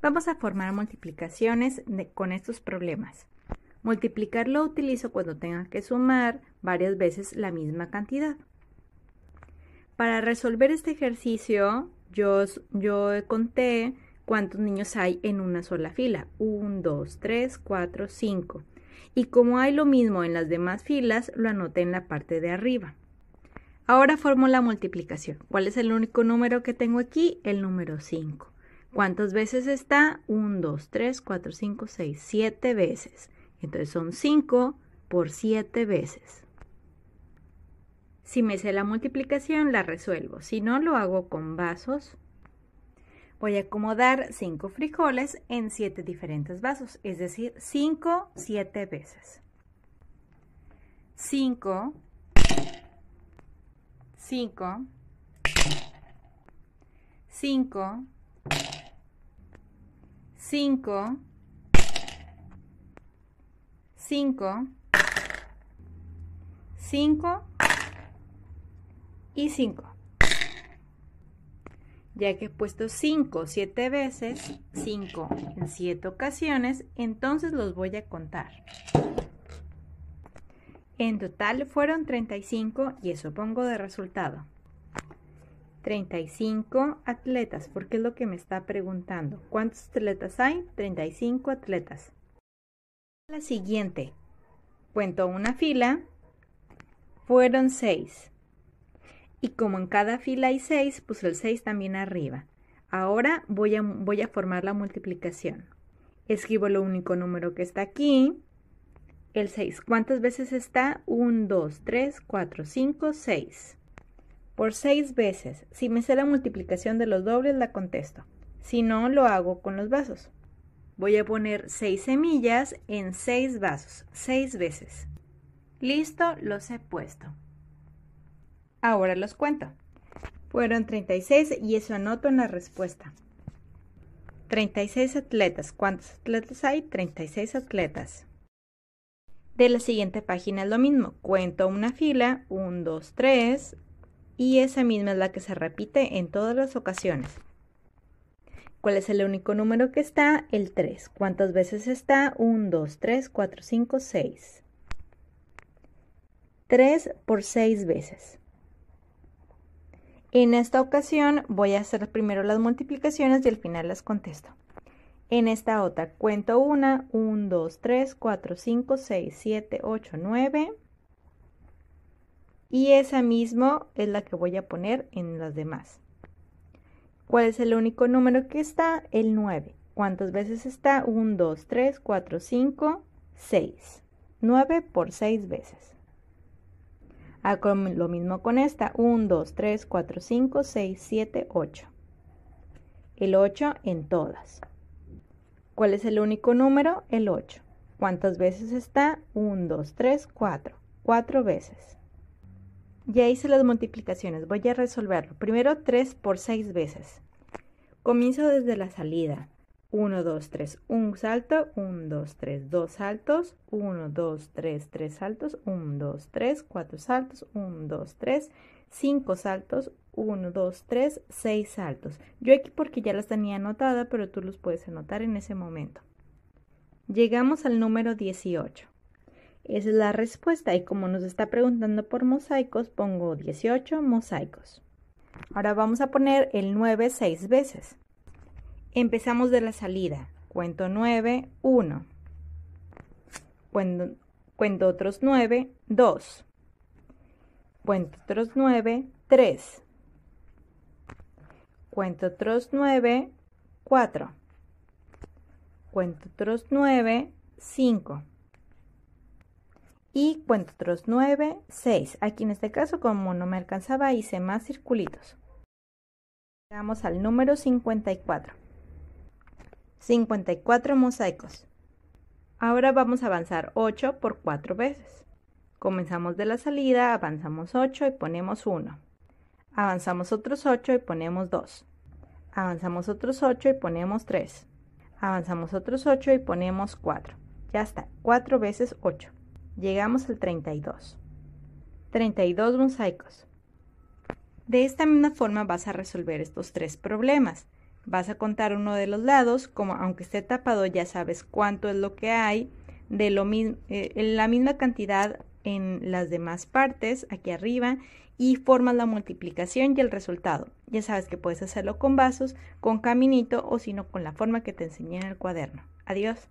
Vamos a formar multiplicaciones con estos problemas. Multiplicar lo utilizo cuando tenga que sumar varias veces la misma cantidad. Para resolver este ejercicio, yo, yo conté cuántos niños hay en una sola fila. 1, 2, 3, 4, 5. Y como hay lo mismo en las demás filas, lo anoté en la parte de arriba. Ahora formo la multiplicación. ¿Cuál es el único número que tengo aquí? El número 5. ¿Cuántas veces está? 1, 2, 3, 4, 5, 6, 7 veces. Entonces son 5 por 7 veces. Si me sé la multiplicación, la resuelvo. Si no, lo hago con vasos. Voy a acomodar 5 frijoles en 7 diferentes vasos, es decir, 5, 7 veces. 5, 5, 5, 5, 5, 5 y 5. Ya que he puesto 5 7 veces, 5 en 7 ocasiones, entonces los voy a contar. En total fueron 35 y eso pongo de resultado. 35 atletas, porque es lo que me está preguntando. ¿Cuántos atletas hay? 35 atletas. La siguiente. Cuento una fila. Fueron 6. Y como en cada fila hay 6, puse el 6 también arriba. Ahora voy a, voy a formar la multiplicación. Escribo lo único número que está aquí. El 6. ¿Cuántas veces está? 1, 2, 3, 4, 5, 6 por seis veces. Si me sé la multiplicación de los dobles, la contesto. Si no, lo hago con los vasos. Voy a poner seis semillas en seis vasos, seis veces. Listo, los he puesto. Ahora los cuento. Fueron 36 y eso anoto en la respuesta. 36 atletas. ¿Cuántos atletas hay? 36 atletas. De la siguiente página es lo mismo. Cuento una fila. 1, 2, 3 y esa misma es la que se repite en todas las ocasiones. ¿Cuál es el único número que está? El 3. ¿Cuántas veces está? 1, 2, 3, 4, 5, 6. 3 por 6 veces. En esta ocasión voy a hacer primero las multiplicaciones y al final las contesto. En esta otra cuento una, 1, 2, 3, 4, 5, 6, 7, 8, 9 y esa misma es la que voy a poner en las demás. ¿Cuál es el único número que está? El 9. ¿Cuántas veces está? 1, 2, 3, 4, 5, 6. 9 por 6 veces. Hago ah, lo mismo con esta. 1, 2, 3, 4, 5, 6, 7, 8. El 8 en todas. ¿Cuál es el único número? El 8. ¿Cuántas veces está? 1, 2, 3, 4. 4 veces. Ya hice las multiplicaciones, voy a resolverlo. Primero 3 por 6 veces. Comienzo desde la salida. 1, 2, 3, 1 salto, 1, 2, 3, 2 saltos, 1, 2, 3, 3 saltos, 1, 2, 3, 4 saltos, 1, 2, 3, 5 saltos, 1, 2, 3, 6 saltos. Yo aquí porque ya las tenía anotadas, pero tú los puedes anotar en ese momento. Llegamos al número 18. Esa es la respuesta y como nos está preguntando por mosaicos, pongo 18 mosaicos. Ahora vamos a poner el 9 6 veces. Empezamos de la salida. Cuento 9, 1. Cuento, cuento otros 9, 2. Cuento otros 9, 3. Cuento otros 9, 4. Cuento otros 9, 5 y cuento otros 9, 6. Aquí en este caso, como no me alcanzaba, hice más circulitos. Llegamos al número 54. 54 mosaicos. Ahora vamos a avanzar 8 por 4 veces. Comenzamos de la salida, avanzamos 8 y ponemos 1. Avanzamos otros 8 y ponemos 2. Avanzamos otros 8 y ponemos 3. Avanzamos otros 8 y ponemos 4. Ya está, 4 veces 8. Llegamos al 32. 32 mosaicos. De esta misma forma vas a resolver estos tres problemas. Vas a contar uno de los lados, como aunque esté tapado ya sabes cuánto es lo que hay, de lo eh, la misma cantidad en las demás partes, aquí arriba, y formas la multiplicación y el resultado. Ya sabes que puedes hacerlo con vasos, con caminito o si no con la forma que te enseñé en el cuaderno. Adiós.